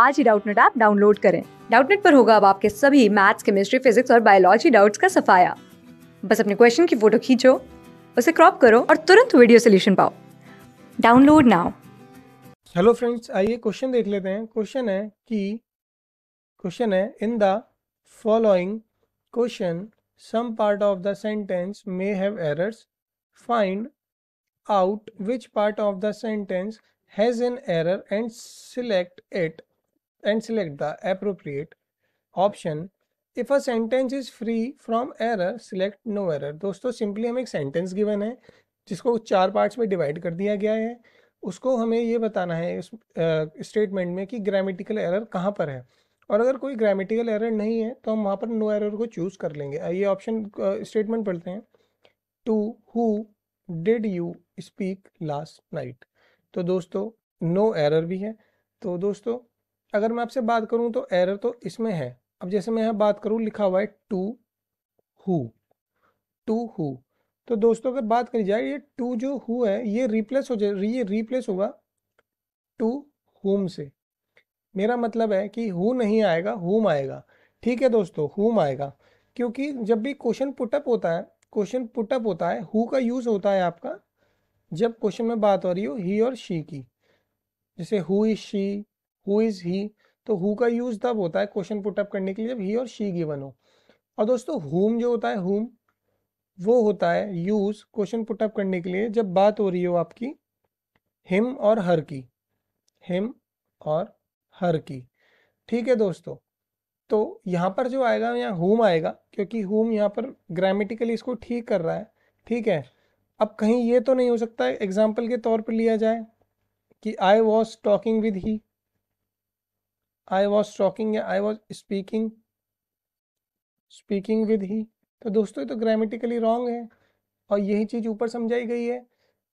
आज ही Doubtnut app download करें डाउटनेट पर होगा अब आपके सभी मैथ्स केमिस्ट्री फिजिक्स और बायोलॉजी डाउट्स का सफाया बस अपने क्वेश्चन की फोटो खींचो उसे क्रॉप करो और तुरंत वीडियो सोल्यूशन पाओ डाउनलोड नाउ हेलो फ्रेंड्स आइए क्वेश्चन देख लेते हैं क्वेश्चन है कि क्वेश्चन है in the following question some part of the sentence may have errors find out which part of the sentence has an error and select it and select the appropriate option if a sentence is free from error select no error दोस्तों simply हमें एक sentence given है जिसको चार parts में divide कर दिया गया है उसको हमें ये बताना है इस स्टेटमेंट में कि ग्रामेटिकल एरर कहाँ पर है और अगर कोई ग्रामेटिकल एरर नहीं है तो हम वहाँ पर नो एरर को चूज़ कर लेंगे ये ऑप्शन स्टेटमेंट पढ़ते हैं to who did you speak last night तो दोस्तों नो एरर भी है तो दोस्तों अगर मैं आपसे बात करूं तो एरर तो इसमें है अब जैसे मैं यहाँ बात करूं लिखा हुआ है टू हु टू हु तो दोस्तों अगर बात करी जाए ये टू जो हु है ये रिप्लेस हो जाए ये रिप्लेस होगा टू हुम से मेरा मतलब है कि हु नहीं आएगा हुम आएगा ठीक है दोस्तों हुम आएगा क्योंकि जब भी क्वेश्चन पुटअप होता है क्वेश्चन पुटअप होता है हु का यूज़ होता है आपका जब क्वेश्चन में बात हो रही हो ही और शी की जैसे who is she who is he तो हु का यूज़ तब होता है क्वेश्चन पुटअप करने के लिए जब ही और शी गिवन हो और दोस्तों हुम जो होता है हुम वो होता है यूज़ क्वेश्चन पुटअप करने के लिए जब बात हो रही हो आपकी हिम और हर की हिम और हर की ठीक है दोस्तों तो यहाँ पर जो आएगा यहाँ हुम आएगा क्योंकि हुम यहाँ पर ग्रामेटिकली इसको ठीक कर रहा है ठीक है अब कहीं ये तो नहीं हो सकता एग्जाम्पल के तौर पर लिया जाए कि I was talking with he I was talking या I was speaking speaking with he तो दोस्तों ये तो ग्रामेटिकली रॉन्ग है और यही चीज़ ऊपर समझाई गई है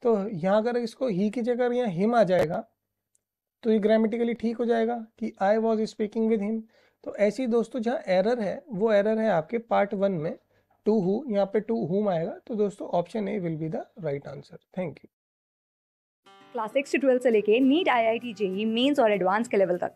तो यहाँ अगर इसको ही की जगह यहाँ हिम आ जाएगा तो ये ग्रामेटिकली ठीक हो जाएगा कि I was speaking with him तो ऐसी दोस्तों जहाँ एरर है वो एरर है आपके पार्ट वन में टू हु यहाँ पे टू हुम आएगा तो दोस्तों option A will be the right answer thank you class six से ट्वेल्थ से लेके NEET I I T JEE mains और एडवांस के लेवल तक